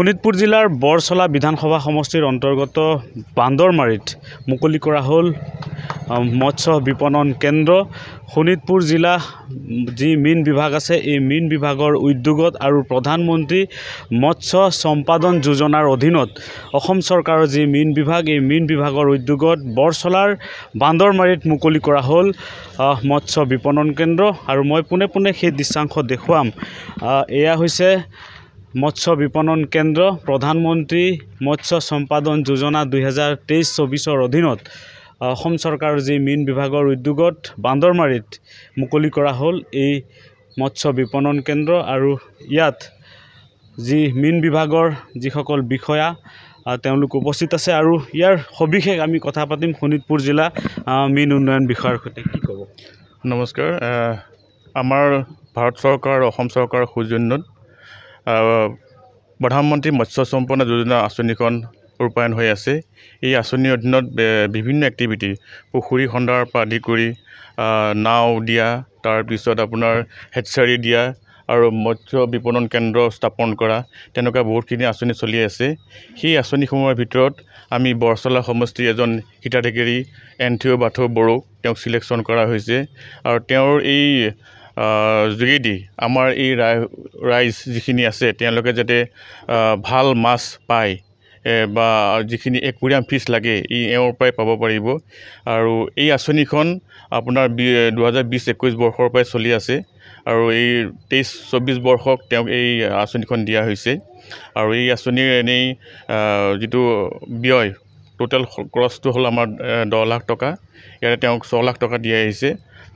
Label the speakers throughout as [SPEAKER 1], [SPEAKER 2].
[SPEAKER 1] শোণিতপুৰ জিলাৰ বৰচলা বিধানসভা সমষ্টিৰ অন্তৰ্গত বান্দৰমাৰীত মুকলি কৰা হ'ল মৎস্য বিপণন কেন্দ্ৰ শোণিতপুৰ জিলা যি মীন বিভাগ আছে এই মীন বিভাগৰ উদ্যোগত আৰু প্ৰধানমন্ত্ৰী মৎস্য সম্পাদন যোজনাৰ অধীনত অসম চৰকাৰৰ যি মীন বিভাগ এই মীন বিভাগৰ উদ্যোগত বৰচলাৰ বান্দৰমাৰীত মুকলি কৰা হ'ল মৎস্য বিপণন কেন্দ্ৰ আৰু মই পোনে পোনে সেই দৃশ্যাংশ দেখুৱাম এয়া হৈছে মৎস্য বিপণন কেন্দ্ৰ প্ৰধানমন্ত্ৰী মৎস্য সম্পাদন যোজনা দুহেজাৰ তেইছ চৌবিছৰ অধীনত অসম চৰকাৰৰ যি মীন বিভাগৰ উদ্যোগত বান্দৰমাৰীত মুকলি কৰা হ'ল এই মৎস্য বিপণন কেন্দ্ৰ আৰু ইয়াত যি মীন বিভাগৰ যিসকল বিষয়া তেওঁলোক উপস্থিত আছে আৰু ইয়াৰ সবিশেষ আমি কথা পাতিম শোণিতপুৰ জিলা মীন উন্নয়ন বিষয়াৰ সৈতে কি ক'ব নমস্কাৰ
[SPEAKER 2] আমাৰ ভাৰত চৰকাৰ অসম চৰকাৰৰ সৌজন্যত প্ৰধানমন্ত্ৰী মৎস্য সম্পন্ন যোজনা আঁচনিখন ৰূপায়ণ হৈ আছে এই আঁচনিৰ অধীনত বিভিন্ন এক্টিভিটি পুখুৰী খন্দাৰ পৰা আদি কৰি নাও দিয়া তাৰপিছত আপোনাৰ হেডচাৰী দিয়া আৰু মৎস্য বিপণন কেন্দ্ৰ স্থাপন কৰা তেনেকুৱা বহুতখিনি আঁচনি চলি আছে সেই আঁচনিসমূহৰ ভিতৰত আমি বৰচলা সমষ্টিৰ এজন হিতাধিকাৰী এণ্ঠিঅ' বাথৌ বড়োক তেওঁক চিলেকশ্যন কৰা হৈছে আৰু তেওঁৰ এই যোগেদি আমাৰ এই ৰাইজ যিখিনি আছে তেওঁলোকে যাতে ভাল মাছ পায় বা যিখিনি একুৰিয়াম ফিজ লাগে ই এওঁৰ পৰাই পাব পাৰিব আৰু এই আঁচনিখন আপোনাৰ দুহেজাৰ বিছ একৈছ বৰ্ষৰ পৰাই চলি আছে আৰু এই তেইছ চৌব্বিছ বৰ্ষক তেওঁক এই আঁচনিখন দিয়া হৈছে আৰু এই আঁচনিৰ এনেই যিটো ব্যয় টোটেল খৰচটো হ'ল আমাৰ দহ লাখ টকা ইয়াৰে তেওঁক ছয় লাখ টকা দিয়া আহিছে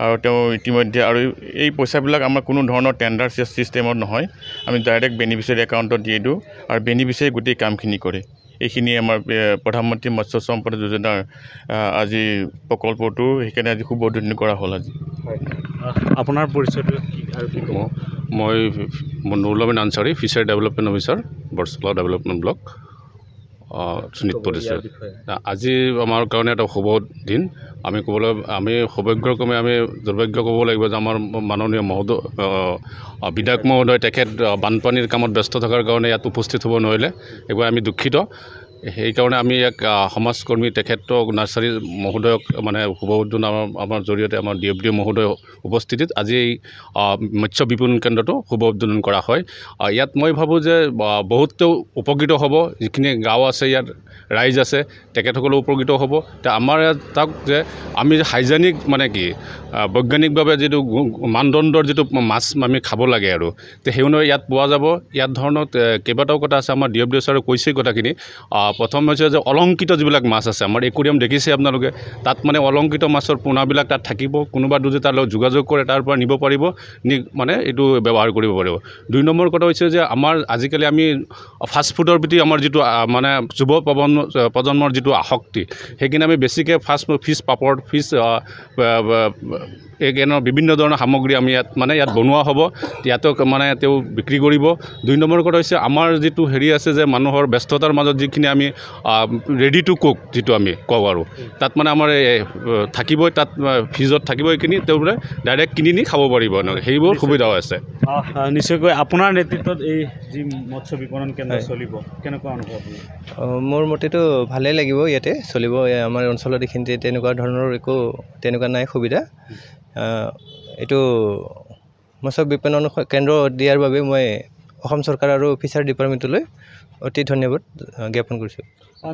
[SPEAKER 2] আৰু তেওঁ ইতিমধ্যে আৰু এই পইচাবিলাক আমাৰ কোনো ধৰণৰ টেণ্ডাৰ ছিষ্টেমত নহয় আমি ডাইৰেক্ট বেনিফিচিয়াৰী একাউণ্টত দিয়ে দিওঁ আৰু বেনিফিচিয়াৰী গোটেই কামখিনি কৰে এইখিনি আমাৰ প্ৰধানমন্ত্ৰী মৎস্য সম্পদ যোজনাৰ আজি প্ৰকল্পটো সেইকাৰণে আজি শুভধন্য কৰা হ'ল আজি
[SPEAKER 1] আপোনাৰ পৰিচয়টো কি ক'ব
[SPEAKER 2] মই নৌলমিন Ansari fishery development officer
[SPEAKER 3] Borsola development block অঁ নৃত্যদৃশ্য আজি আমাৰ কাৰণে এটা শুভ দিন আমি ক'বলৈ আমি সৌভাগ্যক্ৰমে আমি দুৰ্ভাগ্য ক'ব লাগিব যে আমাৰ মাননীয় মহোদয় বিধায়ক মহোদয় তেখেত বানপানীৰ কামত ব্যস্ত থকাৰ কাৰণে ইয়াত উপস্থিত হ'ব নোৱাৰিলে সেইবাবে আমি দুখিত সেইকাৰণে আমি ইয়াক সমাজকৰ্মী তেখেতক নাৰ্চাৰী মহোদয়ক মানে শুভ নামৰ আমাৰ জৰিয়তে আমাৰ ডি এফ ডি মহোদয় উপস্থিতিত আজি এই মৎস্য বিপণন কেন্দ্ৰটো শুভ উদ্বোধন কৰা হয় ইয়াত মই ভাবোঁ যে বহুতো উপকৃত হ'ব যিখিনি গাঁও আছে ইয়াত ৰাইজ আছে তেখেতসকলেও উপকৃত হ'ব তে আমাৰ ইয়াত তাক যে আমি যে হাইজেনিক মানে কি বৈজ্ঞানিকভাৱে যিটো মানদণ্ডৰ যিটো মাছ আমি খাব লাগে আৰু তে সেই অনুসৰি ইয়াত পোৱা যাব ইয়াত ধৰণৰ কেইবাটাও কথা আছে আমাৰ ডি এফ ডিঅ' ছাৰে কৈছেই কথাখিনি প্ৰথম হৈছে যে অলংকৃত যিবিলাক মাছ আছে আমাৰ একুৰিয়াম দেখিছে আপোনালোকে তাত মানে অলংকৃত মাছৰ পোনাবিলাক তাত থাকিব কোনোবা দুজনে তাৰ লগত যোগাযোগ কৰে তাৰ পৰা নিব পাৰিব নি মানে এইটো ব্যৱহাৰ কৰিব পাৰিব দুই নম্বৰ কথা হৈছে যে আমাৰ আজিকালি আমি ফাষ্টফুডৰ প্ৰতি আমাৰ যিটো মানে যুৱ প্ৰৱণ প্ৰজন্ম প্ৰজন্মৰ যিটো আসক্তি সেইখিনি আমি বেছিকৈ ফাষ্ট ফিচ পাপৰ ফিচ এইকেইধৰণৰ বিভিন্ন ধৰণৰ সামগ্ৰী আমি ইয়াত মানে ইয়াত বনোৱা হ'ব ইয়াতক মানে তেওঁ বিক্ৰী কৰিব দুই নম্বৰ কথা হৈছে আমাৰ যিটো হেৰি আছে যে মানুহৰ ব্যস্ততাৰ মাজত যিখিনি আমি ৰেডি টু কুক যিটো আমি কওঁ আৰু তাত মানে আমাৰ এই থাকিবই তাত ফ্ৰিজত থাকিব এইখিনি তেওঁবোৰে ডাইৰেক্ট কিনি নি খাব পাৰিব
[SPEAKER 2] সেইবোৰ সুবিধাও আছে
[SPEAKER 1] নিশ্চয়কৈ আপোনাৰ নেতৃত্বত এই যি মৎস্য বিপণন কেন্দ্ৰ চলিব কেনেকুৱা অনুভৱ
[SPEAKER 2] মোৰ মতেতো ভালেই লাগিব ইয়াতে চলিব আমাৰ অঞ্চলত এইখিনিতে তেনেকুৱা ধৰণৰ একো তেনেকুৱা নাই সুবিধা এইটো মৎস্য বিপণন কেন্দ্ৰ দিয়াৰ বাবে মই অসম চৰকাৰ আৰু ফিচাৰী ডিপাৰ্টমেণ্টলৈ অতি ধন্যবাদ জ্ঞাপন কৰিছোঁ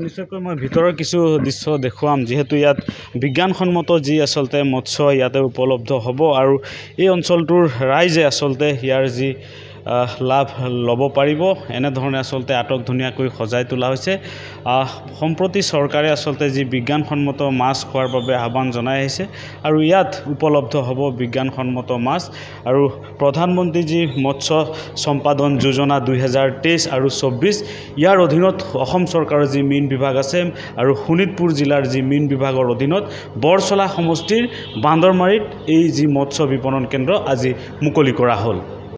[SPEAKER 1] নিশ্চয়কৈ মই ভিতৰৰ কিছু দৃশ্য দেখুৱাম যিহেতু ইয়াত বিজ্ঞানসন্মত যি আচলতে মৎস্য ইয়াতে উপলব্ধ হ'ব আৰু এই অঞ্চলটোৰ ৰাইজে আচলতে ইয়াৰ যি লাভ ল'ব পাৰিব এনেধৰণে আচলতে আটক ধুনীয়াকৈ সজাই তোলা হৈছে সম্প্ৰতি চৰকাৰে আচলতে যি বিজ্ঞানসন্মত মাছ খোৱাৰ বাবে আহ্বান জনাই আহিছে আৰু ইয়াত উপলব্ধ হ'ব বিজ্ঞানসন্মত মাছ আৰু প্ৰধানমন্ত্ৰী যি মৎস্য সম্পাদন যোজনা দুহেজাৰ তেইছ আৰু চৌব্বিছ ইয়াৰ অধীনত অসম চৰকাৰৰ যি মীন বিভাগ আছে আৰু শোণিতপুৰ জিলাৰ যি মীন বিভাগৰ অধীনত বৰচলা সমষ্টিৰ বান্দৰমাৰীত এই যি মৎস্য বিপণন কেন্দ্ৰ আজি মুকলি কৰা হ'ল